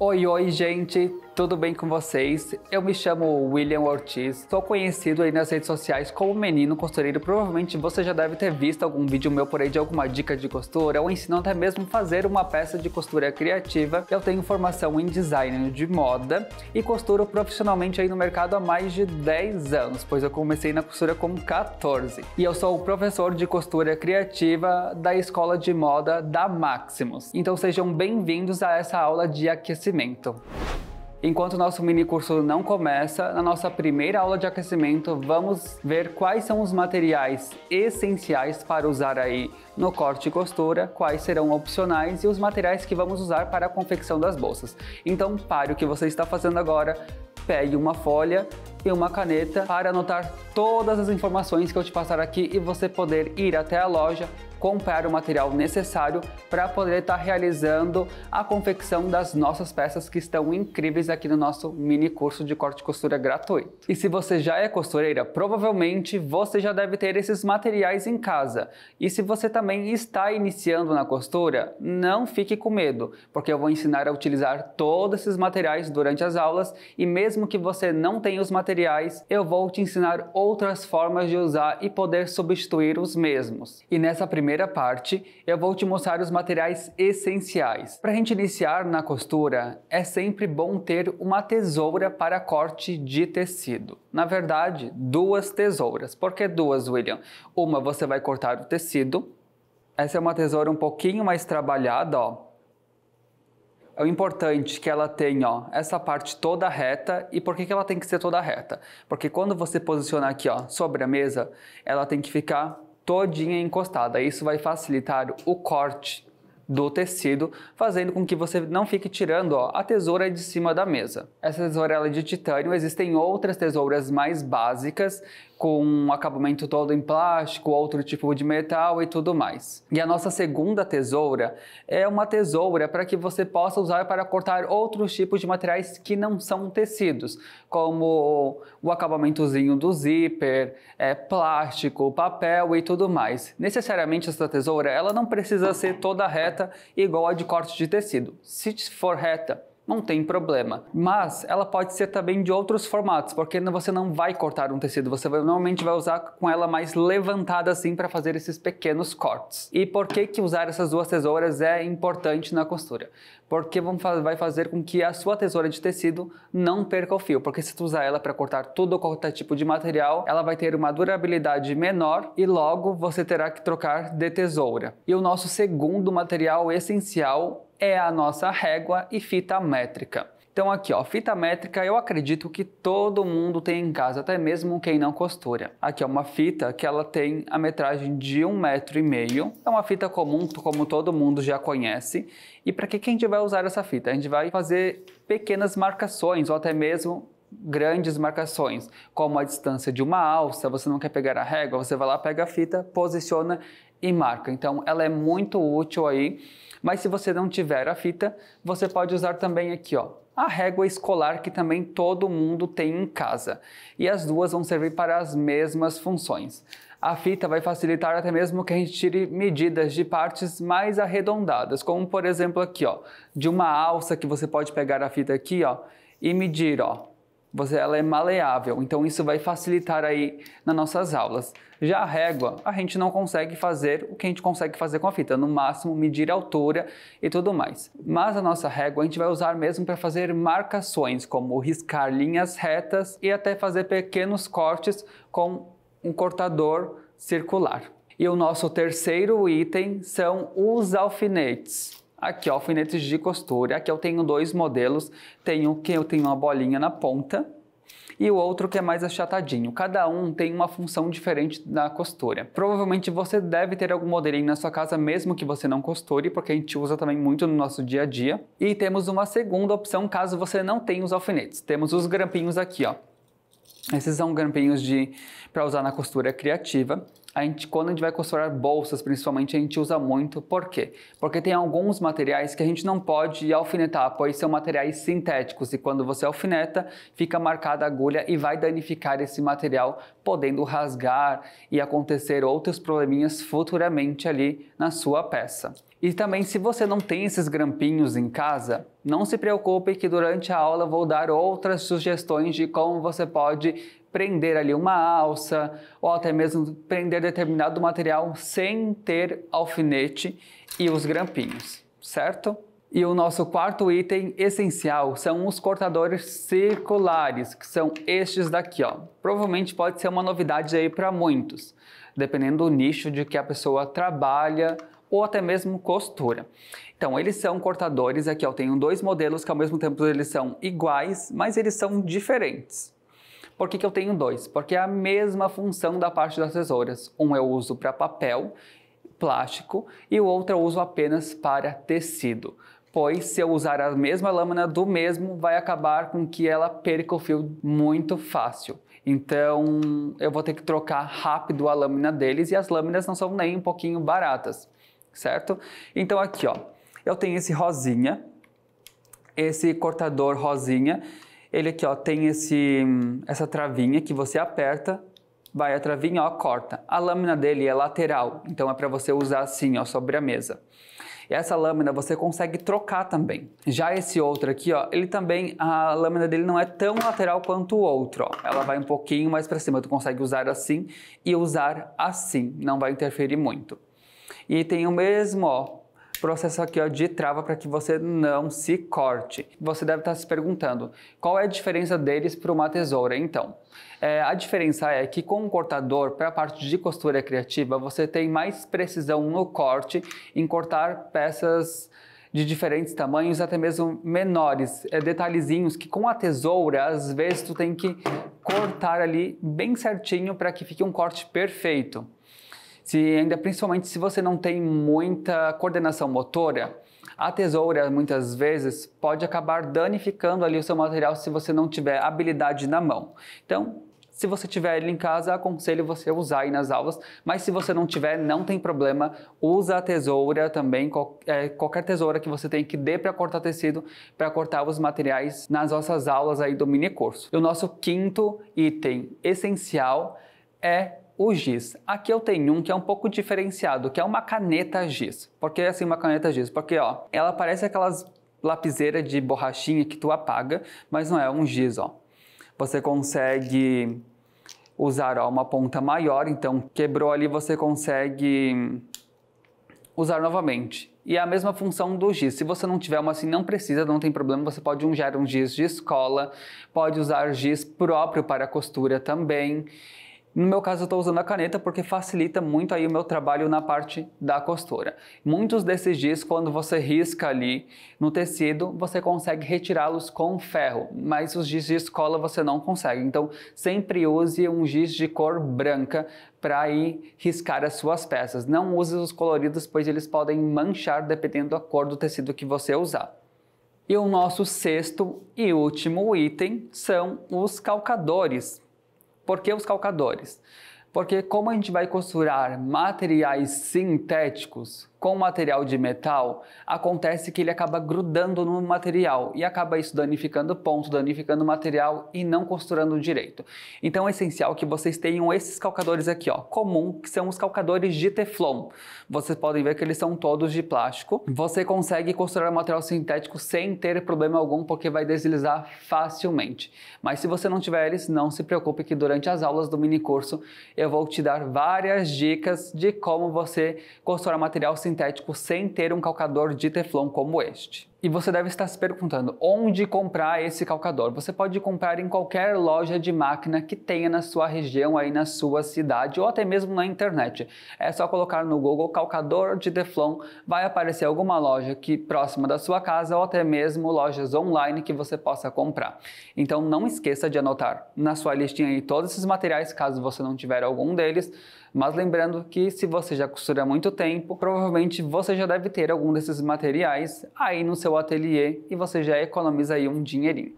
Oi, oi, gente, tudo bem com vocês? Eu me chamo William Ortiz, sou conhecido aí nas redes sociais como Menino Costureiro. Provavelmente você já deve ter visto algum vídeo meu por aí de alguma dica de costura ou ensinando até mesmo fazer uma peça de costura criativa. Eu tenho formação em design de moda e costuro profissionalmente aí no mercado há mais de 10 anos, pois eu comecei na costura com 14. E eu sou o professor de costura criativa da Escola de Moda da Maximus. Então sejam bem-vindos a essa aula de aquecimento aquecimento. Enquanto nosso mini curso não começa, na nossa primeira aula de aquecimento vamos ver quais são os materiais essenciais para usar aí no corte e costura, quais serão opcionais e os materiais que vamos usar para a confecção das bolsas. Então pare o que você está fazendo agora, pegue uma folha e uma caneta para anotar todas as informações que eu te passar aqui e você poder ir até a loja comprar o material necessário para poder estar tá realizando a confecção das nossas peças que estão incríveis aqui no nosso mini curso de corte e costura gratuito. E se você já é costureira, provavelmente você já deve ter esses materiais em casa. E se você também está iniciando na costura, não fique com medo, porque eu vou ensinar a utilizar todos esses materiais durante as aulas e mesmo que você não tenha os materiais materiais, eu vou te ensinar outras formas de usar e poder substituir os mesmos. E nessa primeira parte, eu vou te mostrar os materiais essenciais. Para a gente iniciar na costura, é sempre bom ter uma tesoura para corte de tecido. Na verdade, duas tesouras. Por que duas, William? Uma você vai cortar o tecido. Essa é uma tesoura um pouquinho mais trabalhada, ó é o importante que ela tem ó, essa parte toda reta. E por que, que ela tem que ser toda reta? Porque quando você posicionar aqui ó, sobre a mesa, ela tem que ficar todinha encostada. Isso vai facilitar o corte do tecido, fazendo com que você não fique tirando ó, a tesoura de cima da mesa. Essa tesoura é de titânio, existem outras tesouras mais básicas com um acabamento todo em plástico, outro tipo de metal e tudo mais. E a nossa segunda tesoura é uma tesoura para que você possa usar para cortar outros tipos de materiais que não são tecidos, como o acabamentozinho do zíper, é, plástico, papel e tudo mais. Necessariamente essa tesoura ela não precisa ser toda reta igual a de corte de tecido. Se for reta, não tem problema. Mas ela pode ser também de outros formatos, porque você não vai cortar um tecido, você vai, normalmente vai usar com ela mais levantada assim para fazer esses pequenos cortes. E por que que usar essas duas tesouras é importante na costura? Porque vão, vai fazer com que a sua tesoura de tecido não perca o fio, porque se tu usar ela para cortar todo qualquer tipo de material, ela vai ter uma durabilidade menor e logo você terá que trocar de tesoura. E o nosso segundo material essencial é a nossa régua e fita métrica. Então aqui, ó, fita métrica, eu acredito que todo mundo tem em casa, até mesmo quem não costura. Aqui é uma fita que ela tem a metragem de um metro e meio. É uma fita comum, como todo mundo já conhece. E para que, que a gente vai usar essa fita? A gente vai fazer pequenas marcações ou até mesmo grandes marcações, como a distância de uma alça, você não quer pegar a régua, você vai lá, pega a fita, posiciona e marca. Então ela é muito útil aí mas se você não tiver a fita, você pode usar também aqui, ó, a régua escolar que também todo mundo tem em casa. E as duas vão servir para as mesmas funções. A fita vai facilitar até mesmo que a gente tire medidas de partes mais arredondadas, como por exemplo aqui, ó, de uma alça que você pode pegar a fita aqui, ó, e medir, ó, você, ela é maleável, então isso vai facilitar aí nas nossas aulas. Já a régua, a gente não consegue fazer o que a gente consegue fazer com a fita, no máximo medir a altura e tudo mais. Mas a nossa régua a gente vai usar mesmo para fazer marcações, como riscar linhas retas e até fazer pequenos cortes com um cortador circular. E o nosso terceiro item são os alfinetes aqui alfinetes de costura. Aqui eu tenho dois modelos, tenho que eu tenho uma bolinha na ponta e o outro que é mais achatadinho. Cada um tem uma função diferente na costura. Provavelmente você deve ter algum modelinho na sua casa mesmo que você não costure, porque a gente usa também muito no nosso dia a dia. E temos uma segunda opção caso você não tenha os alfinetes. Temos os grampinhos aqui, ó. Esses são grampinhos de para usar na costura criativa a gente, quando a gente vai costurar bolsas, principalmente, a gente usa muito. Por quê? Porque tem alguns materiais que a gente não pode alfinetar, pois são materiais sintéticos e quando você alfineta, fica marcada a agulha e vai danificar esse material, podendo rasgar e acontecer outros probleminhas futuramente ali na sua peça. E também, se você não tem esses grampinhos em casa, não se preocupe que durante a aula vou dar outras sugestões de como você pode prender ali uma alça ou até mesmo prender determinado material sem ter alfinete e os grampinhos, certo? E o nosso quarto item essencial são os cortadores circulares, que são estes daqui, ó. Provavelmente pode ser uma novidade aí para muitos, dependendo do nicho de que a pessoa trabalha ou até mesmo costura. Então, eles são cortadores aqui, ó, tenho dois modelos que ao mesmo tempo eles são iguais, mas eles são diferentes. Por que, que eu tenho dois? Porque é a mesma função da parte das tesouras. Um eu uso para papel, plástico, e o outro eu uso apenas para tecido. Pois se eu usar a mesma lâmina do mesmo, vai acabar com que ela perca o fio muito fácil. Então eu vou ter que trocar rápido a lâmina deles e as lâminas não são nem um pouquinho baratas, certo? Então aqui ó, eu tenho esse rosinha, esse cortador rosinha ele aqui, ó, tem esse, essa travinha que você aperta, vai a travinha, ó, corta. A lâmina dele é lateral, então é para você usar assim, ó, sobre a mesa. Essa lâmina você consegue trocar também. Já esse outro aqui, ó, ele também, a lâmina dele não é tão lateral quanto o outro, ó. Ela vai um pouquinho mais para cima, tu consegue usar assim e usar assim, não vai interferir muito. E tem o mesmo, ó, processo aqui ó, de trava para que você não se corte. Você deve estar tá se perguntando qual é a diferença deles para uma tesoura. Então, é, a diferença é que com um cortador, para a parte de costura criativa, você tem mais precisão no corte em cortar peças de diferentes tamanhos, até mesmo menores, é, detalhezinhos que com a tesoura, às vezes, tu tem que cortar ali bem certinho para que fique um corte perfeito. Se ainda principalmente se você não tem muita coordenação motora, a tesoura muitas vezes pode acabar danificando ali o seu material se você não tiver habilidade na mão. Então, se você tiver ele em casa, aconselho você usar aí nas aulas, mas se você não tiver, não tem problema, usa a tesoura também, é, qualquer tesoura que você tem que dê para cortar tecido, para cortar os materiais nas nossas aulas aí do mini curso. E o nosso quinto item essencial é o giz. Aqui eu tenho um que é um pouco diferenciado, que é uma caneta giz. Por que assim uma caneta giz? Porque ó, ela parece aquelas lapiseira de borrachinha que tu apaga, mas não é um giz, ó. Você consegue usar ó, uma ponta maior, então quebrou ali você consegue usar novamente. E é a mesma função do giz. Se você não tiver uma assim, não precisa, não tem problema. Você pode usar um giz de escola, pode usar giz próprio para costura também. No meu caso, eu estou usando a caneta porque facilita muito aí o meu trabalho na parte da costura. Muitos desses dias, quando você risca ali no tecido, você consegue retirá-los com ferro, mas os giz de escola você não consegue. Então, sempre use um giz de cor branca para ir riscar as suas peças. Não use os coloridos, pois eles podem manchar dependendo da cor do tecido que você usar. E o nosso sexto e último item são os calcadores. Por que os calcadores? Porque como a gente vai costurar materiais sintéticos com material de metal, acontece que ele acaba grudando no material e acaba isso danificando ponto, danificando material e não costurando direito. Então é essencial que vocês tenham esses calcadores aqui, ó, comum, que são os calcadores de Teflon. Vocês podem ver que eles são todos de plástico. Você consegue costurar material sintético sem ter problema algum, porque vai deslizar facilmente. Mas se você não tiver eles, não se preocupe que durante as aulas do mini curso eu vou te dar várias dicas de como você costurar material sintético sintético sem ter um calcador de teflon como este. E você deve estar se perguntando onde comprar esse calcador. Você pode comprar em qualquer loja de máquina que tenha na sua região, aí na sua cidade ou até mesmo na internet. É só colocar no Google calcador de Teflon, vai aparecer alguma loja que próxima da sua casa ou até mesmo lojas online que você possa comprar. Então não esqueça de anotar na sua listinha aí todos esses materiais, caso você não tiver algum deles. Mas lembrando que se você já costura há muito tempo, provavelmente você já deve ter algum desses materiais aí no seu ateliê e você já economiza aí um dinheirinho.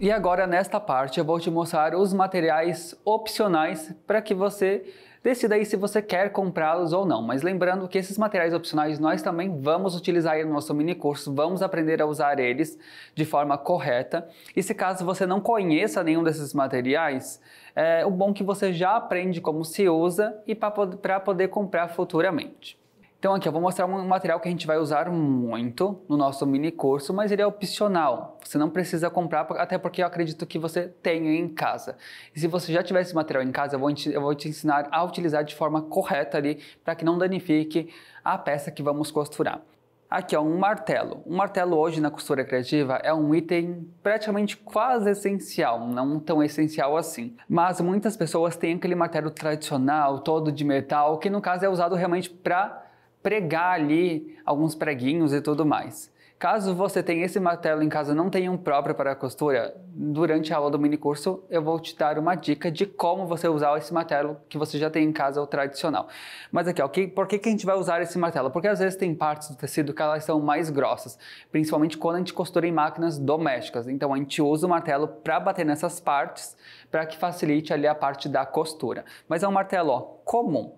E agora nesta parte eu vou te mostrar os materiais opcionais para que você decida aí se você quer comprá-los ou não. Mas lembrando que esses materiais opcionais nós também vamos utilizar aí no nosso mini curso, vamos aprender a usar eles de forma correta. E se caso você não conheça nenhum desses materiais, é, o bom que você já aprende como se usa e para poder comprar futuramente. Então aqui eu vou mostrar um material que a gente vai usar muito no nosso mini curso, mas ele é opcional. Você não precisa comprar, até porque eu acredito que você tenha em casa. E se você já tiver esse material em casa, eu vou, eu vou te ensinar a utilizar de forma correta ali, para que não danifique a peça que vamos costurar. Aqui, ó, um martelo. Um martelo hoje na costura criativa é um item praticamente quase essencial, não tão essencial assim. Mas muitas pessoas têm aquele martelo tradicional, todo de metal, que no caso é usado realmente para pregar ali alguns preguinhos e tudo mais. Caso você tenha esse martelo em casa não tenha um próprio para a costura, durante a aula do mini curso eu vou te dar uma dica de como você usar esse martelo que você já tem em casa, o tradicional. Mas aqui, por que, que a gente vai usar esse martelo? Porque às vezes tem partes do tecido que elas são mais grossas, principalmente quando a gente costura em máquinas domésticas. Então a gente usa o martelo para bater nessas partes, para que facilite ali a parte da costura. Mas é um martelo ó, comum,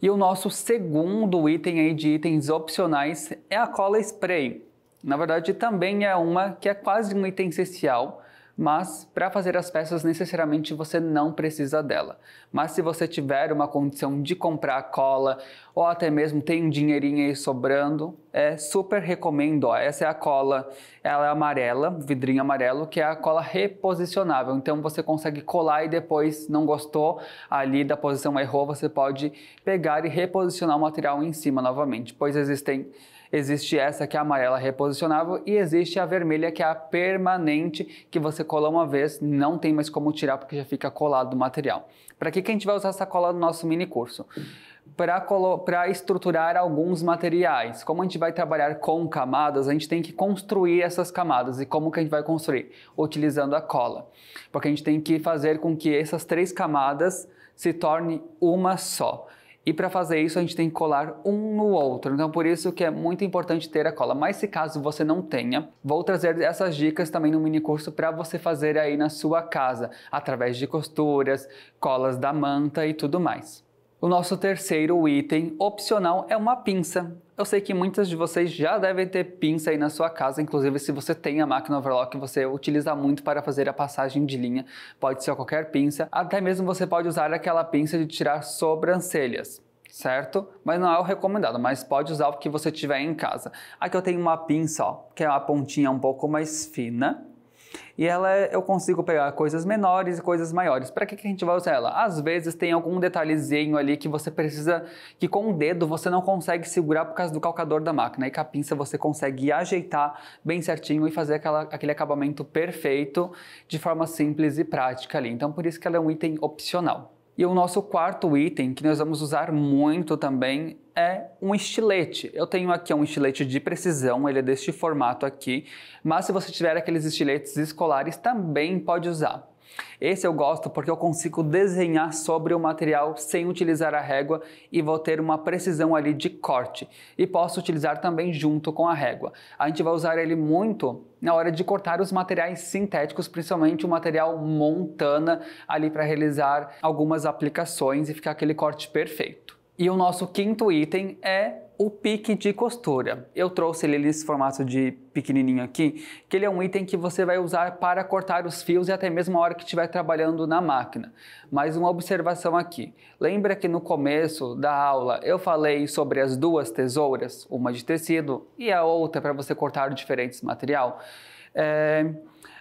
e o nosso segundo item aí de itens opcionais é a cola spray. Na verdade, também é uma que é quase um item essencial, mas para fazer as peças necessariamente você não precisa dela. Mas se você tiver uma condição de comprar cola ou até mesmo tem um dinheirinho aí sobrando, é super recomendo. Ó, essa é a cola, ela é amarela, vidrinho amarelo, que é a cola reposicionável. Então você consegue colar e depois não gostou ali da posição errou, você pode pegar e reposicionar o material em cima novamente, pois existem Existe essa que é amarela reposicionável e existe a vermelha que é a permanente, que você cola uma vez, não tem mais como tirar porque já fica colado o material. Para que, que a gente vai usar essa cola no nosso mini curso? para estruturar alguns materiais. Como a gente vai trabalhar com camadas, a gente tem que construir essas camadas. E como que a gente vai construir? Utilizando a cola. Porque a gente tem que fazer com que essas três camadas se torne uma só. E para fazer isso, a gente tem que colar um no outro. Então, por isso que é muito importante ter a cola. Mas se caso você não tenha, vou trazer essas dicas também no mini curso para você fazer aí na sua casa, através de costuras, colas da manta e tudo mais. O nosso terceiro item opcional é uma pinça. Eu sei que muitas de vocês já devem ter pinça aí na sua casa, inclusive se você tem a máquina overlock, você utiliza muito para fazer a passagem de linha. Pode ser qualquer pinça, até mesmo você pode usar aquela pinça de tirar sobrancelhas certo? Mas não é o recomendado, mas pode usar o que você tiver em casa. Aqui eu tenho uma pinça, ó, que é uma pontinha um pouco mais fina, e ela eu consigo pegar coisas menores e coisas maiores. Para que, que a gente vai usar ela? Às vezes tem algum detalhezinho ali que você precisa, que com o dedo você não consegue segurar por causa do calcador da máquina. E com a pinça você consegue ajeitar bem certinho e fazer aquela, aquele acabamento perfeito de forma simples e prática ali. Então por isso que ela é um item opcional. E o nosso quarto item que nós vamos usar muito também é um estilete. Eu tenho aqui é um estilete de precisão, ele é deste formato aqui, mas se você tiver aqueles estiletes escolares também pode usar. Esse eu gosto porque eu consigo desenhar sobre o material sem utilizar a régua e vou ter uma precisão ali de corte. E posso utilizar também junto com a régua. A gente vai usar ele muito na hora de cortar os materiais sintéticos, principalmente o material montana, ali para realizar algumas aplicações e ficar aquele corte perfeito. E o nosso quinto item é o pique de costura. Eu trouxe ele nesse formato de pequenininho aqui, que ele é um item que você vai usar para cortar os fios e até mesmo a hora que estiver trabalhando na máquina. Mas uma observação aqui. Lembra que no começo da aula eu falei sobre as duas tesouras, uma de tecido e a outra para você cortar diferentes material? É...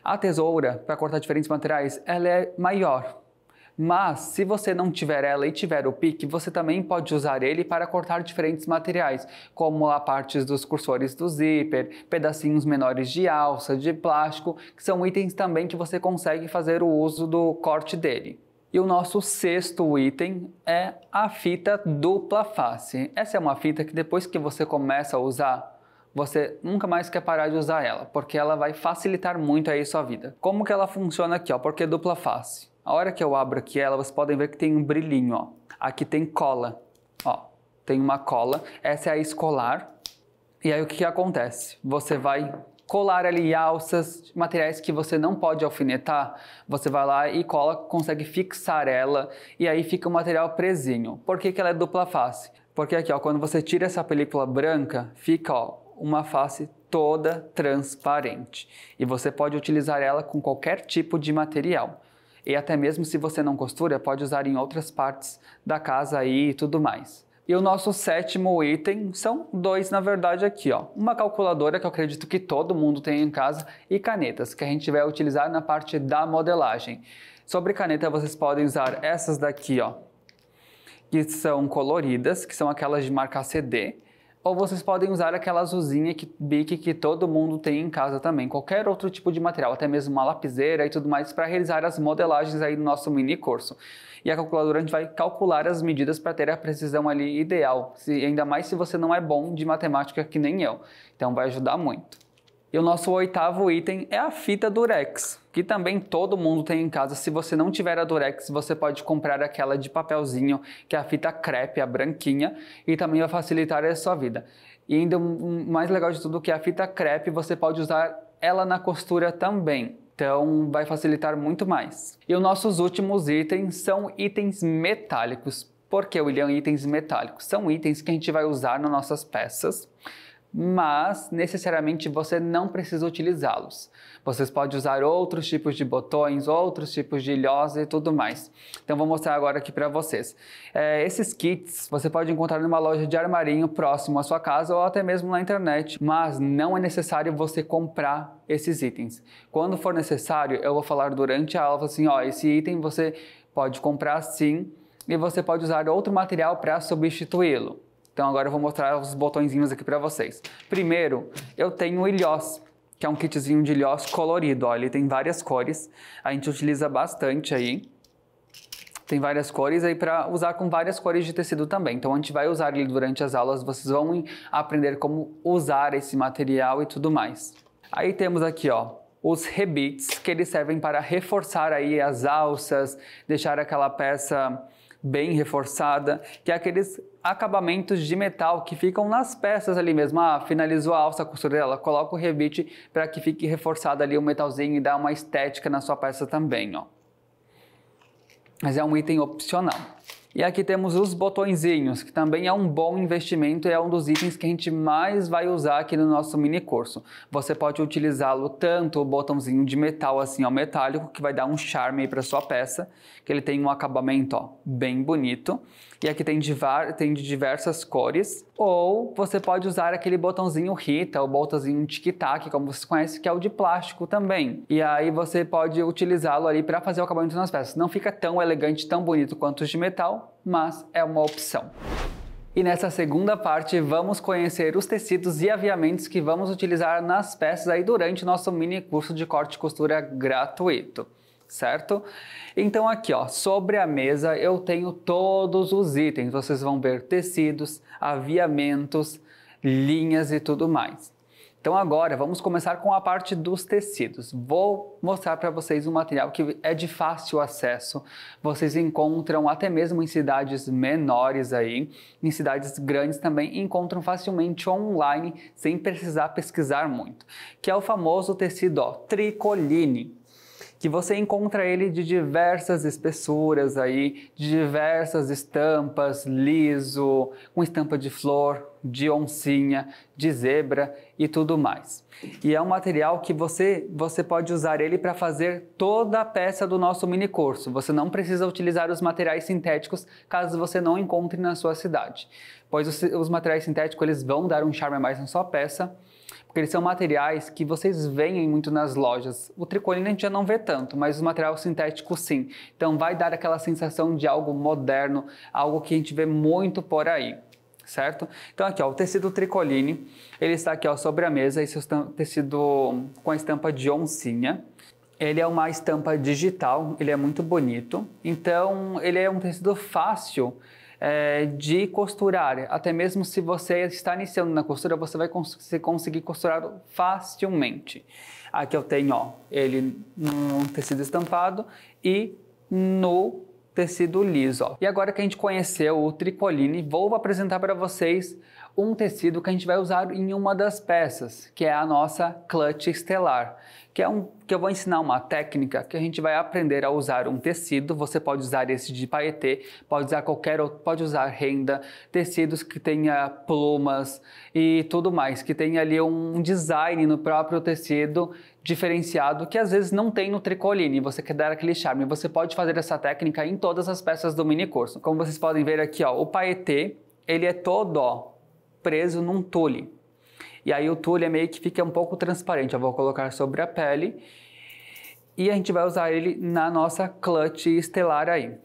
A tesoura para cortar diferentes materiais, ela é maior, mas se você não tiver ela e tiver o pique, você também pode usar ele para cortar diferentes materiais, como a partes dos cursores do zíper, pedacinhos menores de alça, de plástico, que são itens também que você consegue fazer o uso do corte dele. E o nosso sexto item é a fita dupla face. Essa é uma fita que depois que você começa a usar, você nunca mais quer parar de usar ela, porque ela vai facilitar muito aí sua vida. Como que ela funciona aqui, ó? Porque dupla face. A hora que eu abro aqui ela, vocês podem ver que tem um brilhinho, ó. Aqui tem cola, ó. Tem uma cola. Essa é a escolar. E aí o que, que acontece? Você vai colar ali alças, materiais que você não pode alfinetar, você vai lá e cola, consegue fixar ela e aí fica o material presinho. Por que, que ela é dupla face? Porque aqui, ó, quando você tira essa película branca, fica ó, uma face toda transparente e você pode utilizar ela com qualquer tipo de material e até mesmo se você não costura, pode usar em outras partes da casa aí e tudo mais. E o nosso sétimo item são dois, na verdade, aqui, ó. Uma calculadora que eu acredito que todo mundo tem em casa e canetas, que a gente vai utilizar na parte da modelagem. Sobre caneta, vocês podem usar essas daqui, ó, que são coloridas, que são aquelas de marca CD, ou vocês podem usar aquela azulzinha que, bique que todo mundo tem em casa também, qualquer outro tipo de material, até mesmo uma lapiseira e tudo mais, para realizar as modelagens aí do nosso mini curso. E a calculadora a gente vai calcular as medidas para ter a precisão ali ideal, se, ainda mais se você não é bom de matemática que nem eu. Então vai ajudar muito. E o nosso oitavo item é a fita durex, que também todo mundo tem em casa. Se você não tiver a durex, você pode comprar aquela de papelzinho, que é a fita crepe, a branquinha, e também vai facilitar a sua vida. E ainda o mais legal de tudo que é a fita crepe, você pode usar ela na costura também. Então vai facilitar muito mais. E os nossos últimos itens são itens metálicos. Por que, William, itens metálicos? São itens que a gente vai usar nas nossas peças mas necessariamente você não precisa utilizá-los. Vocês podem usar outros tipos de botões, outros tipos de ilhosa e tudo mais. Então vou mostrar agora aqui para vocês. É, esses kits você pode encontrar numa loja de armarinho próximo à sua casa ou até mesmo na internet, mas não é necessário você comprar esses itens. Quando for necessário, eu vou falar durante a aula assim, ó, esse item você pode comprar sim e você pode usar outro material para substituí-lo. Então agora eu vou mostrar os botõezinhos aqui para vocês. Primeiro, eu tenho o ilhós, que é um kitzinho de ilhós colorido. Olha, ele tem várias cores, a gente utiliza bastante aí. Tem várias cores aí para usar com várias cores de tecido também. Então a gente vai usar ele durante as aulas, vocês vão aprender como usar esse material e tudo mais. Aí temos aqui, ó, os rebits, que eles servem para reforçar aí as alças, deixar aquela peça bem reforçada, que é aqueles acabamentos de metal que ficam nas peças ali mesmo. Ah, finalizou a alça dela, coloca o revite para que fique reforçado ali o metalzinho e dá uma estética na sua peça também, ó. Mas é um item opcional. E aqui temos os botõezinhos, que também é um bom investimento e é um dos itens que a gente mais vai usar aqui no nosso mini curso. Você pode utilizá-lo tanto o botãozinho de metal assim ao metálico, que vai dar um charme para sua peça, que ele tem um acabamento ó, bem bonito. E aqui tem de, tem de diversas cores. Ou você pode usar aquele botãozinho Rita, o botãozinho tic-tac, como vocês conhecem, que é o de plástico também. E aí você pode utilizá-lo ali para fazer o acabamento nas peças. Não fica tão elegante, tão bonito quanto os de metal, mas é uma opção. E nessa segunda parte, vamos conhecer os tecidos e aviamentos que vamos utilizar nas peças aí durante o nosso mini curso de corte e costura gratuito certo? Então aqui, ó, sobre a mesa eu tenho todos os itens. Vocês vão ver tecidos, aviamentos, linhas e tudo mais. Então agora vamos começar com a parte dos tecidos. Vou mostrar para vocês um material que é de fácil acesso. Vocês encontram até mesmo em cidades menores aí, em cidades grandes também encontram facilmente online sem precisar pesquisar muito, que é o famoso tecido ó, tricoline que você encontra ele de diversas espessuras aí, de diversas estampas, liso, com estampa de flor, de oncinha, de zebra e tudo mais. E é um material que você, você pode usar ele para fazer toda a peça do nosso mini curso. Você não precisa utilizar os materiais sintéticos caso você não encontre na sua cidade, pois os, os materiais sintéticos eles vão dar um charme a mais na sua peça porque eles são materiais que vocês veem muito nas lojas. O tricoline a gente já não vê tanto, mas o material sintético sim. Então vai dar aquela sensação de algo moderno, algo que a gente vê muito por aí certo? Então aqui ó, o tecido tricoline, ele está aqui ó, sobre a mesa, esse é o tecido com a estampa de oncinha. Ele é uma estampa digital, ele é muito bonito, então ele é um tecido fácil é, de costurar. Até mesmo se você está iniciando na costura, você vai cons conseguir costurar facilmente. Aqui eu tenho ó, ele no tecido estampado e no tecido liso. Ó. E agora que a gente conheceu o tricoline, vou apresentar para vocês um tecido que a gente vai usar em uma das peças, que é a nossa clutch estelar, que é um que eu vou ensinar uma técnica que a gente vai aprender a usar um tecido. Você pode usar esse de paetê, pode usar qualquer outro, pode usar renda, tecidos que tenha plumas e tudo mais, que tenha ali um design no próprio tecido diferenciado que às vezes não tem no tricoline. Você quer dar aquele charme. Você pode fazer essa técnica em todas as peças do mini curso. Como vocês podem ver aqui, ó, o paetê ele é todo ó, preso num tule. E aí o tule é meio que fica um pouco transparente. Eu vou colocar sobre a pele e a gente vai usar ele na nossa clutch estelar aí.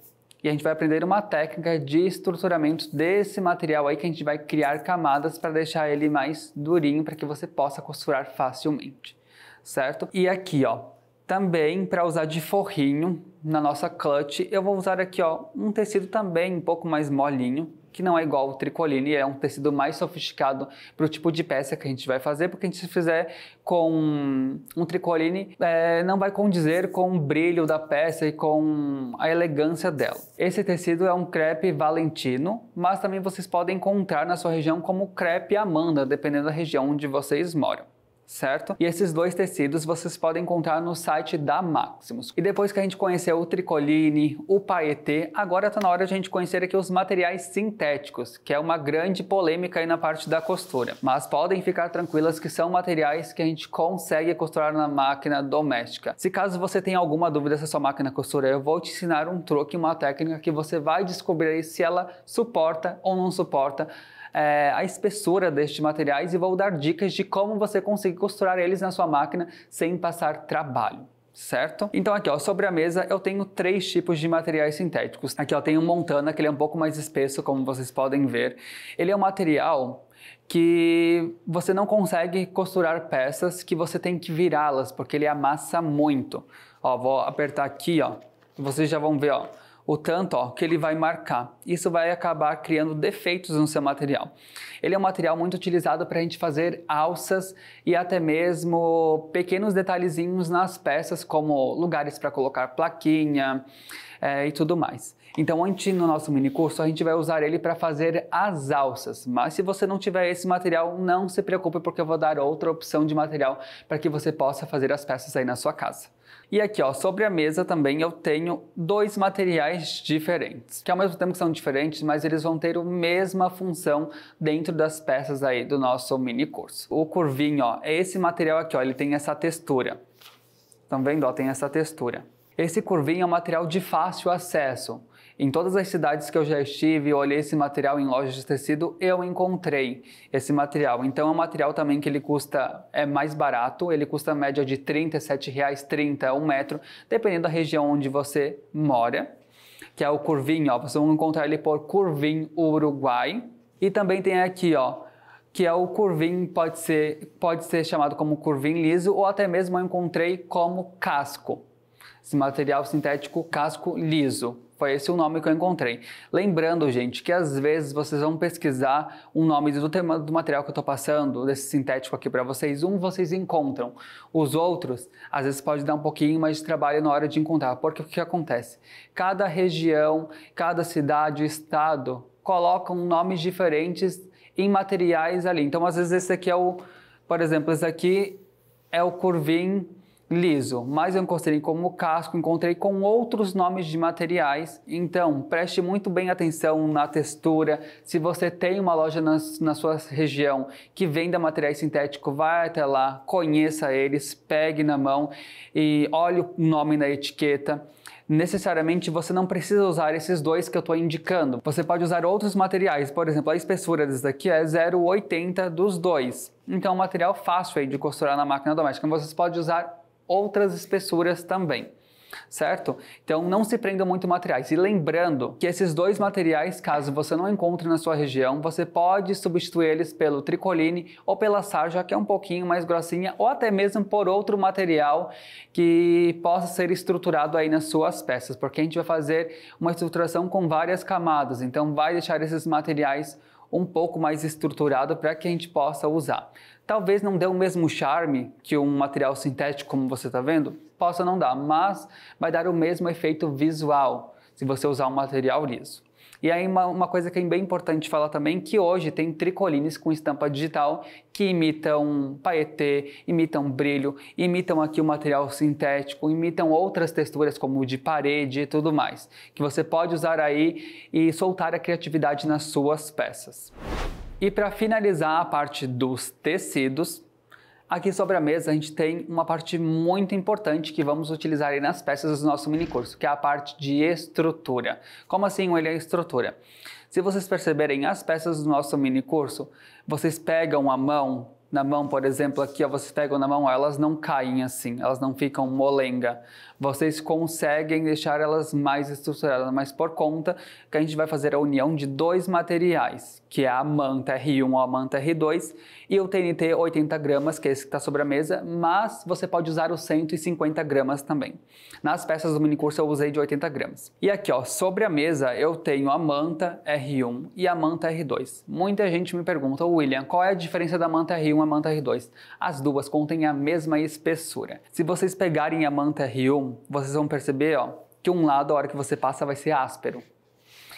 E a gente vai aprender uma técnica de estruturamento desse material aí que a gente vai criar camadas para deixar ele mais durinho para que você possa costurar facilmente, certo? E aqui, ó, também para usar de forrinho na nossa clutch, eu vou usar aqui, ó, um tecido também um pouco mais molinho, que não é igual o tricoline, é um tecido mais sofisticado para o tipo de peça que a gente vai fazer, porque a gente se fizer com um tricoline, é, não vai condizer com o brilho da peça e com a elegância dela. Esse tecido é um crepe valentino, mas também vocês podem encontrar na sua região como crepe Amanda, dependendo da região onde vocês moram certo? E esses dois tecidos vocês podem encontrar no site da Maximus. E depois que a gente conheceu o tricoline, o paetê, agora está na hora de a gente conhecer aqui os materiais sintéticos, que é uma grande polêmica aí na parte da costura. Mas podem ficar tranquilas que são materiais que a gente consegue costurar na máquina doméstica. Se caso você tenha alguma dúvida se a sua máquina costura, eu vou te ensinar um truque, uma técnica que você vai descobrir se ela suporta ou não suporta é, a espessura destes materiais e vou dar dicas de como você conseguir costurar eles na sua máquina sem passar trabalho certo? Então aqui ó, sobre a mesa eu tenho três tipos de materiais sintéticos. Aqui ó, tem o Montana, que ele é um pouco mais espesso, como vocês podem ver. Ele é um material que você não consegue costurar peças que você tem que virá-las, porque ele amassa muito. Ó, vou apertar aqui, ó. Vocês já vão ver, ó o tanto ó, que ele vai marcar. Isso vai acabar criando defeitos no seu material. Ele é um material muito utilizado para a gente fazer alças e até mesmo pequenos detalhezinhos nas peças, como lugares para colocar plaquinha é, e tudo mais. Então, antes no nosso mini curso, a gente vai usar ele para fazer as alças. Mas se você não tiver esse material, não se preocupe, porque eu vou dar outra opção de material para que você possa fazer as peças aí na sua casa. E aqui, ó, sobre a mesa também eu tenho dois materiais diferentes, que ao mesmo tempo que são diferentes, mas eles vão ter a mesma função dentro das peças aí do nosso mini curso. O curvinho, ó, é esse material aqui, ó, ele tem essa textura. Estão vendo? Ó, tem essa textura. Esse curvinho é um material de fácil acesso. Em todas as cidades que eu já estive, eu olhei esse material em lojas de tecido, eu encontrei esse material. Então é um material também que ele custa é mais barato, ele custa média de R$ 37,30 um metro, dependendo da região onde você mora, que é o curvinho, ó, vocês vão encontrar ele por curvin, Uruguai. E também tem aqui, ó, que é o curvin, pode ser, pode ser chamado como curvin liso ou até mesmo eu encontrei como casco esse material sintético casco liso. Foi esse o nome que eu encontrei. Lembrando, gente, que às vezes vocês vão pesquisar um nome do, tema, do material que eu estou passando, desse sintético aqui para vocês. Um vocês encontram. Os outros, às vezes pode dar um pouquinho mais de trabalho na hora de encontrar. Porque o que acontece? Cada região, cada cidade, estado colocam nomes diferentes em materiais ali. Então, às vezes esse aqui é o, por exemplo, esse aqui é o Curvin liso, mas eu encontrei como casco, encontrei com outros nomes de materiais. Então, preste muito bem atenção na textura. Se você tem uma loja na, na sua região que venda materiais sintéticos, vá até lá, conheça eles, pegue na mão e olhe o nome na etiqueta. Necessariamente você não precisa usar esses dois que eu estou indicando. Você pode usar outros materiais, por exemplo, a espessura desse daqui é 0,80 dos dois. Então, é um material fácil de costurar na máquina doméstica. Vocês podem usar outras espessuras também certo? Então não se prenda muito materiais. E lembrando que esses dois materiais, caso você não encontre na sua região, você pode substituir eles pelo tricoline ou pela sarja, que é um pouquinho mais grossinha, ou até mesmo por outro material que possa ser estruturado aí nas suas peças, porque a gente vai fazer uma estruturação com várias camadas, então vai deixar esses materiais um pouco mais estruturado para que a gente possa usar talvez não dê o mesmo charme que um material sintético, como você está vendo, possa não dar, mas vai dar o mesmo efeito visual se você usar um material liso. E aí uma, uma, coisa que é bem importante falar também, que hoje tem tricolines com estampa digital que imitam paetê, imitam brilho, imitam aqui o material sintético, imitam outras texturas como de parede e tudo mais, que você pode usar aí e soltar a criatividade nas suas peças. E para finalizar a parte dos tecidos, aqui sobre a mesa a gente tem uma parte muito importante que vamos utilizar aí nas peças do nosso mini curso, que é a parte de estrutura. Como assim ele é estrutura? Se vocês perceberem as peças do nosso mini curso, vocês pegam a mão na mão, por exemplo, aqui ó, vocês pegam na mão, ó, elas não caem assim, elas não ficam molenga. Vocês conseguem deixar elas mais estruturadas, mas por conta que a gente vai fazer a união de dois materiais, que é a manta R1 ou a manta R2 e o TNT 80 gramas, que é esse que está sobre a mesa, mas você pode usar os 150 gramas também. Nas peças do mini curso eu usei de 80 gramas. E aqui ó, sobre a mesa eu tenho a manta R1 e a manta R2. Muita gente me pergunta, William, qual é a diferença da manta R1 1 manta R2. As duas contêm a mesma espessura. Se vocês pegarem a manta R1, vocês vão perceber ó, que um lado, a hora que você passa, vai ser áspero.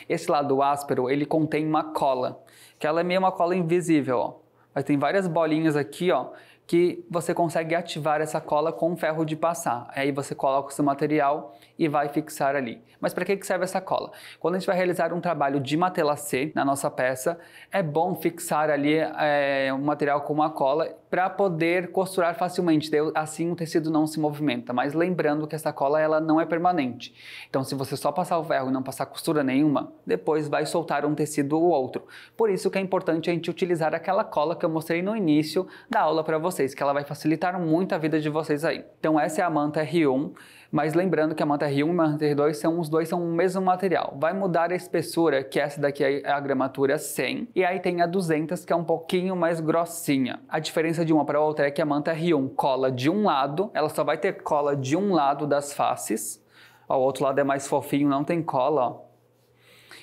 Esse lado áspero, ele contém uma cola, que ela é meio uma cola invisível, ó. Mas tem várias bolinhas aqui, ó, que você consegue ativar essa cola com um ferro de passar. Aí você coloca o seu material e vai fixar ali. Mas para que, que serve essa cola? Quando a gente vai realizar um trabalho de matelassé na nossa peça, é bom fixar ali é, um material com uma cola para poder costurar facilmente, assim o tecido não se movimenta. Mas lembrando que essa cola ela não é permanente. Então se você só passar o ferro e não passar costura nenhuma, depois vai soltar um tecido ou outro. Por isso que é importante a gente utilizar aquela cola que eu mostrei no início da aula para você vocês, que ela vai facilitar muito a vida de vocês aí. Então essa é a manta R1, mas lembrando que a manta R1 e a manta R2 são os dois são o mesmo material. Vai mudar a espessura, que essa daqui é a gramatura 100, e aí tem a 200 que é um pouquinho mais grossinha. A diferença de uma para outra é que a manta R1 cola de um lado, ela só vai ter cola de um lado das faces. Ó, o outro lado é mais fofinho, não tem cola, ó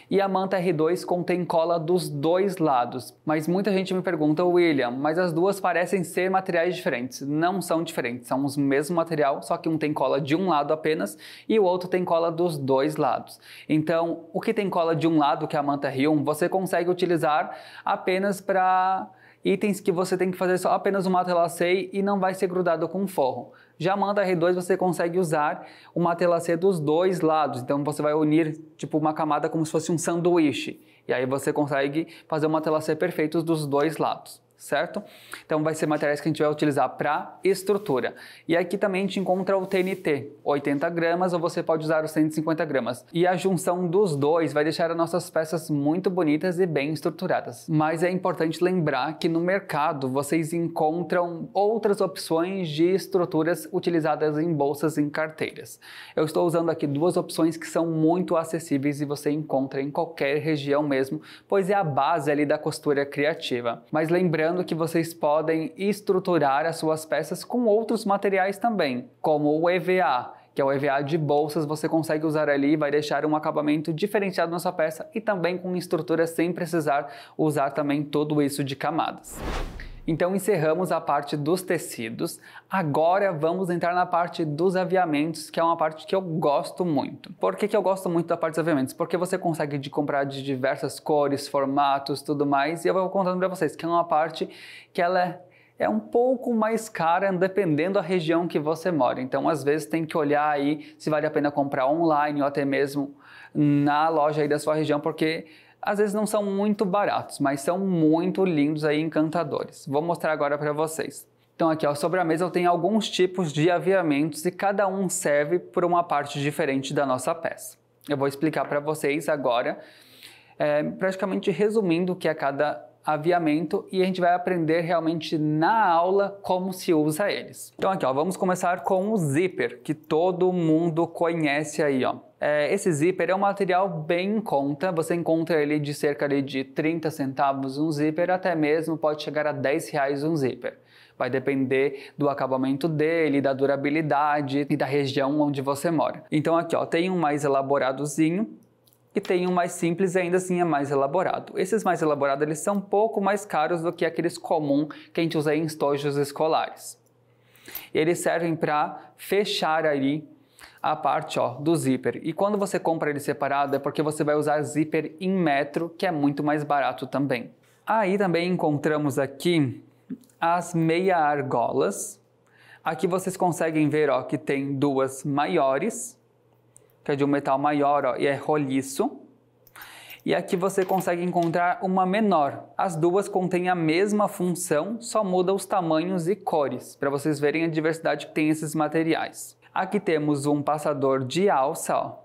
e a manta R2 contém cola dos dois lados. Mas muita gente me pergunta, William, mas as duas parecem ser materiais diferentes. Não são diferentes, são os mesmos material, só que um tem cola de um lado apenas e o outro tem cola dos dois lados. Então, o que tem cola de um lado, que é a manta R1, você consegue utilizar apenas para itens que você tem que fazer só apenas um mato e não vai ser grudado com forro. Já manda R2 você consegue usar uma tela C dos dois lados. Então você vai unir tipo uma camada como se fosse um sanduíche. E aí você consegue fazer uma tela C perfeita dos dois lados certo? Então vai ser materiais que a gente vai utilizar para estrutura. E aqui também a gente encontra o TNT, 80 gramas ou você pode usar os 150 gramas. E a junção dos dois vai deixar as nossas peças muito bonitas e bem estruturadas. Mas é importante lembrar que no mercado vocês encontram outras opções de estruturas utilizadas em bolsas e em carteiras. Eu estou usando aqui duas opções que são muito acessíveis e você encontra em qualquer região mesmo, pois é a base ali da costura criativa. Mas lembrando lembrando que vocês podem estruturar as suas peças com outros materiais também, como o EVA, que é o EVA de bolsas, você consegue usar ali e vai deixar um acabamento diferenciado na sua peça e também com estrutura sem precisar usar também todo isso de camadas. Então encerramos a parte dos tecidos. Agora vamos entrar na parte dos aviamentos, que é uma parte que eu gosto muito. Por que, que eu gosto muito da parte dos aviamentos? Porque você consegue de comprar de diversas cores, formatos, tudo mais. E eu vou contando para vocês que é uma parte que ela é é um pouco mais cara dependendo da região que você mora. Então, às vezes tem que olhar aí se vale a pena comprar online ou até mesmo na loja aí da sua região, porque às vezes não são muito baratos, mas são muito lindos e encantadores. Vou mostrar agora para vocês. Então aqui ó, sobre a mesa eu tenho alguns tipos de aviamentos e cada um serve para uma parte diferente da nossa peça. Eu vou explicar para vocês agora, é, praticamente resumindo o que é cada aviamento e a gente vai aprender realmente na aula como se usa eles. Então aqui ó, vamos começar com o zíper, que todo mundo conhece aí ó. É, esse zíper é um material bem em conta, você encontra ele de cerca de 30 centavos um zíper, até mesmo pode chegar a 10 reais um zíper. Vai depender do acabamento dele, da durabilidade e da região onde você mora. Então aqui ó, tem um mais elaboradozinho, e tem um mais simples e ainda assim é mais elaborado. Esses mais elaborados eles são um pouco mais caros do que aqueles comum que a gente usa em estojos escolares. E eles servem para fechar aí a parte ó, do zíper. E quando você compra ele separado é porque você vai usar zíper em metro, que é muito mais barato também. Aí também encontramos aqui as meia argolas. Aqui vocês conseguem ver ó, que tem duas maiores que é de um metal maior ó, e é roliço. E aqui você consegue encontrar uma menor. As duas contêm a mesma função, só muda os tamanhos e cores, para vocês verem a diversidade que tem esses materiais. Aqui temos um passador de alça, ó,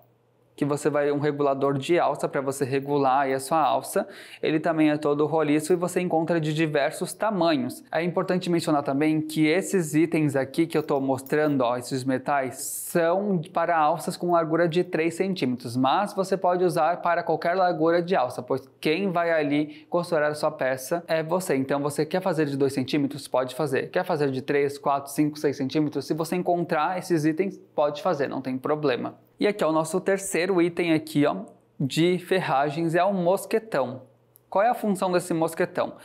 que você vai um regulador de alça para você regular aí a sua alça. Ele também é todo roliço e você encontra de diversos tamanhos. É importante mencionar também que esses itens aqui que eu estou mostrando, ó, esses metais, são para alças com largura de 3 centímetros, mas você pode usar para qualquer largura de alça, pois quem vai ali costurar a sua peça é você. Então você quer fazer de 2 centímetros? Pode fazer. Quer fazer de 3, 4, 5, 6 centímetros? Se você encontrar esses itens, pode fazer, não tem problema. E aqui, é o nosso terceiro item aqui, ó, de ferragens é o mosquetão. Qual é a função desse mosquetão?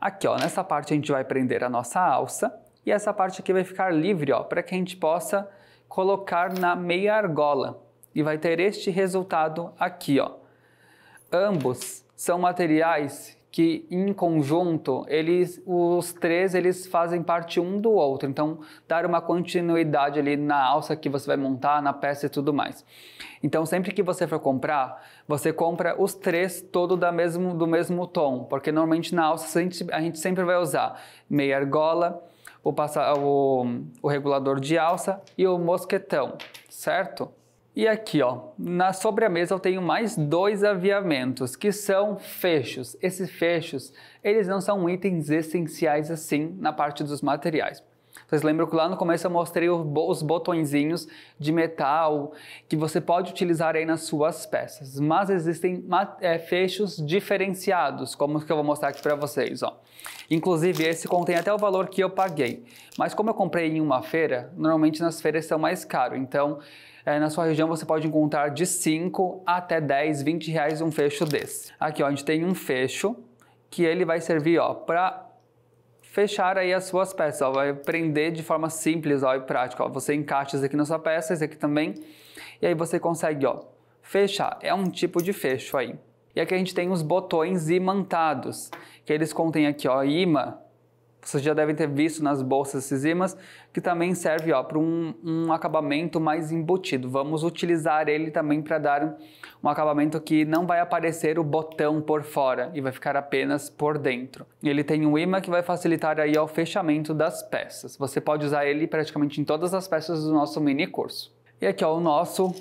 Aqui, ó, nessa parte a gente vai prender a nossa alça e essa parte aqui vai ficar livre, ó, para que a gente possa colocar na meia argola. E vai ter este resultado aqui, ó. Ambos são materiais que em conjunto eles os três eles fazem parte um do outro então dar uma continuidade ali na alça que você vai montar na peça e tudo mais então sempre que você for comprar você compra os três todo da mesmo do mesmo tom porque normalmente na alça a gente, a gente sempre vai usar meia argola o, passar o, o regulador de alça e o mosquetão certo e aqui, ó, na sobre a mesa eu tenho mais dois aviamentos, que são fechos. Esses fechos, eles não são itens essenciais assim na parte dos materiais. Vocês lembram que lá no começo eu mostrei os botõezinhos de metal que você pode utilizar aí nas suas peças, mas existem é, fechos diferenciados, como que eu vou mostrar aqui para vocês, ó. Inclusive esse contém até o valor que eu paguei, mas como eu comprei em uma feira, normalmente nas feiras são mais caros, então é, na sua região você pode encontrar de 5 até 10, 20 reais um fecho desse. Aqui ó, a gente tem um fecho que ele vai servir ó para fechar aí as suas peças, ó, vai prender de forma simples ó, e prática. Ó. Você encaixa isso aqui na sua peça, esse aqui também, e aí você consegue ó, fechar. É um tipo de fecho aí. E aqui a gente tem os botões imantados, que eles contêm aqui ó, imã, vocês já devem ter visto nas bolsas Sizimas, que também serve para um, um, acabamento mais embutido. Vamos utilizar ele também para dar um, um, acabamento que não vai aparecer o botão por fora e vai ficar apenas por dentro. Ele tem um imã que vai facilitar aí o fechamento das peças. Você pode usar ele praticamente em todas as peças do nosso mini curso. E aqui ó, o nosso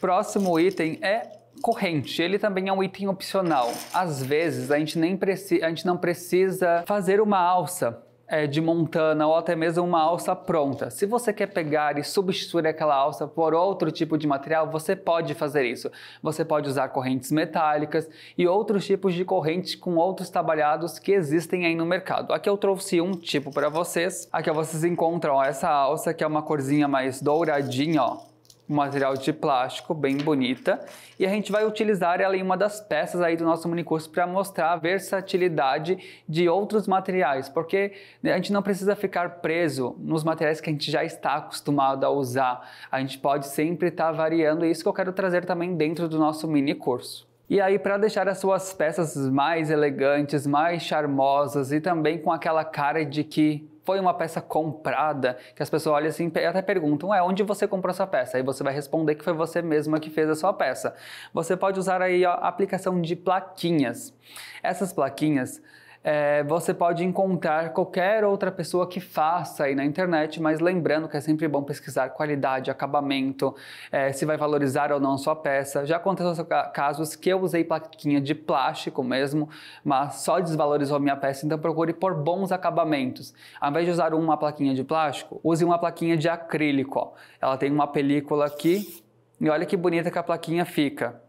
próximo item é corrente, ele também é um item opcional. Às vezes a gente, nem precisa, a gente não precisa fazer uma alça é, de montana ou até mesmo uma alça pronta. Se você quer pegar e substituir aquela alça por outro tipo de material, você pode fazer isso. Você pode usar correntes metálicas e outros tipos de corrente com outros trabalhados que existem aí no mercado. Aqui eu trouxe um tipo para vocês. Aqui vocês encontram ó, essa alça que é uma corzinha mais douradinha, ó um material de plástico bem bonita e a gente vai utilizar ela em uma das peças aí do nosso minicurso para mostrar a versatilidade de outros materiais, porque a gente não precisa ficar preso nos materiais que a gente já está acostumado a usar. A gente pode sempre estar tá variando e é isso que eu quero trazer também dentro do nosso minicurso. E aí, para deixar as suas peças mais elegantes, mais charmosas e também com aquela cara de que foi uma peça comprada, que as pessoas olham assim e até perguntam, é, onde você comprou essa peça? Aí você vai responder que foi você mesma que fez a sua peça. Você pode usar aí a aplicação de plaquinhas. Essas plaquinhas é, você pode encontrar qualquer outra pessoa que faça aí na internet, mas lembrando que é sempre bom pesquisar qualidade, acabamento, é, se vai valorizar ou não a sua peça. Já aconteceu casos que eu usei plaquinha de plástico mesmo, mas só desvalorizou a minha peça, então procure por bons acabamentos. Ao invés de usar uma plaquinha de plástico, use uma plaquinha de acrílico. Ó. Ela tem uma película aqui e olha que bonita que a plaquinha fica.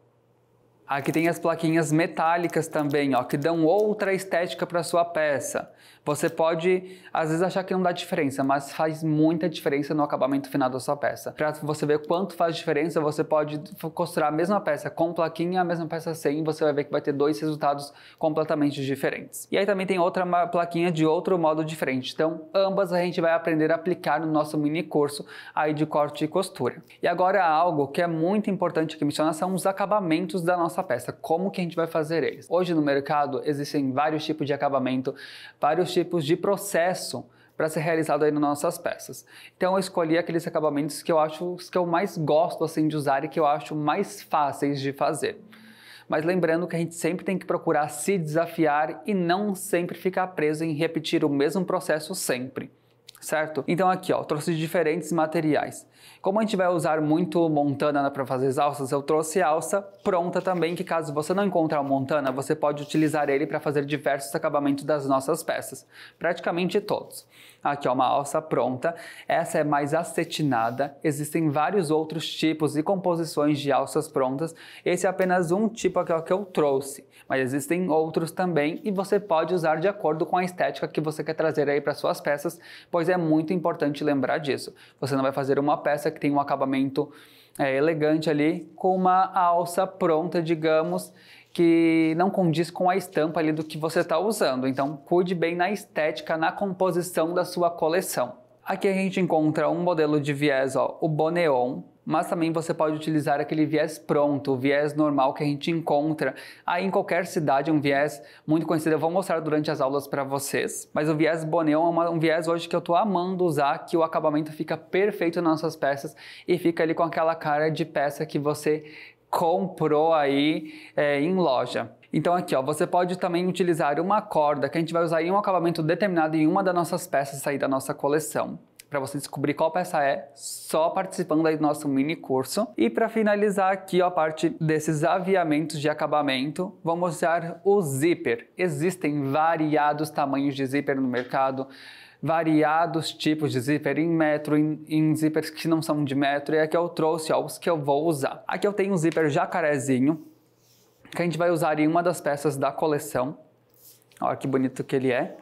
Aqui tem as plaquinhas metálicas também, ó, que dão outra estética para sua peça. Você pode, às vezes, achar que não dá diferença, mas faz muita diferença no acabamento final da sua peça. Para você ver quanto faz diferença, você pode costurar a mesma peça com plaquinha, a mesma peça sem, e você vai ver que vai ter dois resultados completamente diferentes. E aí também tem outra plaquinha de outro modo diferente. Então, ambas a gente vai aprender a aplicar no nosso mini curso aí de corte e costura. E agora algo que é muito importante que mencionar são os acabamentos da nossa peça. Como que a gente vai fazer eles? Hoje no mercado existem vários tipos de acabamento, vários tipos de processo para ser realizado aí nas nossas peças. Então eu escolhi aqueles acabamentos que eu acho que eu mais gosto assim de usar e que eu acho mais fáceis de fazer. Mas lembrando que a gente sempre tem que procurar se desafiar e não sempre ficar preso em repetir o mesmo processo sempre certo? Então aqui, ó, trouxe diferentes materiais. Como a gente vai usar muito Montana né, para fazer as alças, eu trouxe alça pronta também, que caso você não encontrar o Montana, você pode utilizar ele para fazer diversos acabamentos das nossas peças, praticamente todos. Aqui é uma alça pronta, essa é mais acetinada, existem vários outros tipos e composições de alças prontas, esse é apenas um tipo aqui que eu trouxe, mas existem outros também e você pode usar de acordo com a estética que você quer trazer aí para suas peças, pois é muito importante lembrar disso. Você não vai fazer uma peça peça que tem um acabamento é, elegante ali, com uma alça pronta, digamos, que não condiz com a estampa ali do que você está usando. Então, cuide bem na estética, na composição da sua coleção. Aqui a gente encontra um modelo de viés, ó, o Boneon, mas também você pode utilizar aquele viés pronto, o viés normal que a gente encontra. Aí em qualquer cidade é um viés muito conhecido, eu vou mostrar durante as aulas para vocês. Mas o viés Boneon é uma, um viés hoje que eu estou amando usar, que o acabamento fica perfeito nas nossas peças e fica ali com aquela cara de peça que você comprou aí é, em loja. Então aqui, ó, você pode também utilizar uma corda que a gente vai usar em um acabamento determinado em uma das nossas peças sair da nossa coleção para você descobrir qual peça é só participando aí do nosso mini curso. E para finalizar aqui ó, a parte desses aviamentos de acabamento, vou mostrar o zíper. Existem variados tamanhos de zíper no mercado variados tipos de zíper em metro, em, em, zíperes que não são de metro, e aqui eu trouxe ó, os que eu vou usar. Aqui eu tenho um zíper jacarezinho, que a gente vai usar em uma das peças da coleção. Olha que bonito que ele é.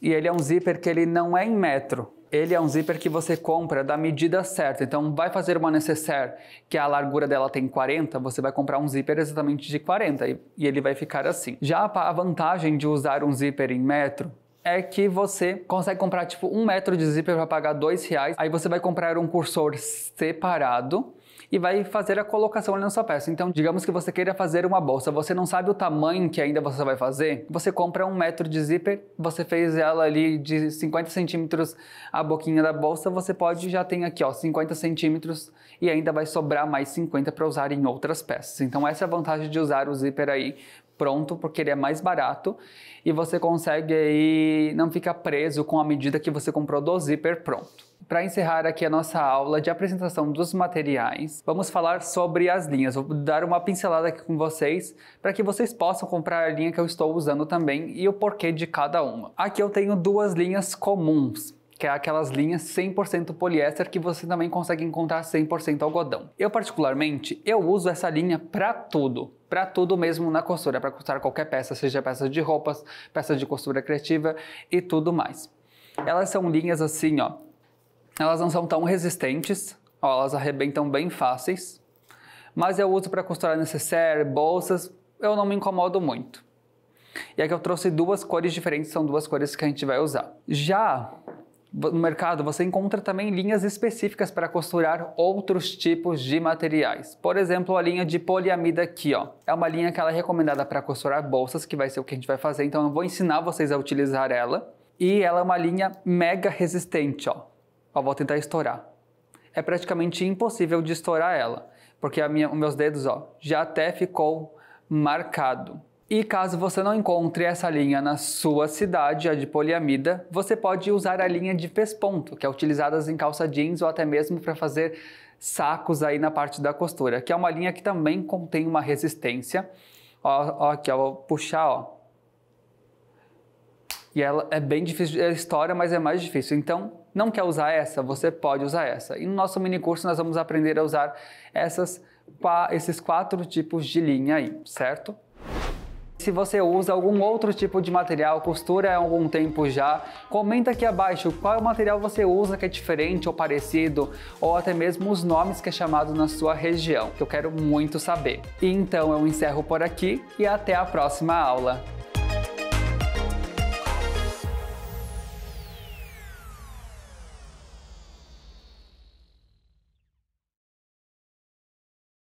E ele é um zíper que ele não é em metro, ele é um zíper que você compra da medida certa. Então, vai fazer uma necessaire que é a largura dela tem 40, você vai comprar um zíper exatamente de 40 e, e ele vai ficar assim. Já a vantagem de usar um zíper em metro é que você consegue comprar tipo um metro de zíper para pagar dois reais. Aí você vai comprar um cursor separado e vai fazer a colocação ali na sua peça. Então, digamos que você queira fazer uma bolsa, você não sabe o tamanho que ainda você vai fazer, você compra um metro de zíper, você fez ela ali de 50 centímetros a boquinha da bolsa, você pode já tem aqui ó 50 centímetros e ainda vai sobrar mais 50 para usar em outras peças. Então essa é a vantagem de usar o zíper aí pronto, porque ele é mais barato e você consegue aí não ficar preso com a medida que você comprou do zíper pronto. Para encerrar aqui a nossa aula de apresentação dos materiais, vamos falar sobre as linhas. Vou dar uma pincelada aqui com vocês para que vocês possam comprar a linha que eu estou usando também e o porquê de cada uma. Aqui eu tenho duas linhas comuns que é aquelas linhas 100% poliéster que você também consegue encontrar 100% algodão. Eu particularmente, eu uso essa linha para tudo para tudo mesmo na costura, para costurar qualquer peça, seja peça de roupas, peça de costura criativa e tudo mais. Elas são linhas assim, ó. Elas não são tão resistentes, ó, elas arrebentam bem fáceis, mas eu uso para costurar necessaire, bolsas, eu não me incomodo muito. E aqui eu trouxe duas cores diferentes, são duas cores que a gente vai usar. Já no mercado você encontra também linhas específicas para costurar outros tipos de materiais. Por exemplo, a linha de poliamida aqui, ó. É uma linha que ela é recomendada para costurar bolsas, que vai ser o que a gente vai fazer, então eu vou ensinar vocês a utilizar ela. E ela é uma linha mega resistente, ó. ó vou tentar estourar. É praticamente impossível de estourar ela, porque minha, os meus dedos, ó, já até ficou marcado. E caso você não encontre essa linha na sua cidade, a de poliamida, você pode usar a linha de pesponto, que é utilizada em calça jeans ou até mesmo para fazer sacos aí na parte da costura, que é uma linha que também contém uma resistência. Ó, ó aqui, ó, vou puxar, ó. E ela é bem difícil, é história, mas é mais difícil. Então, não quer usar essa? Você pode usar essa. E no nosso mini curso nós vamos aprender a usar essas, esses quatro tipos de linha aí, certo? Se você usa algum outro tipo de material, costura há algum tempo já, comenta aqui abaixo qual material você usa que é diferente ou parecido, ou até mesmo os nomes que é chamado na sua região, que eu quero muito saber. E então eu encerro por aqui e até a próxima aula.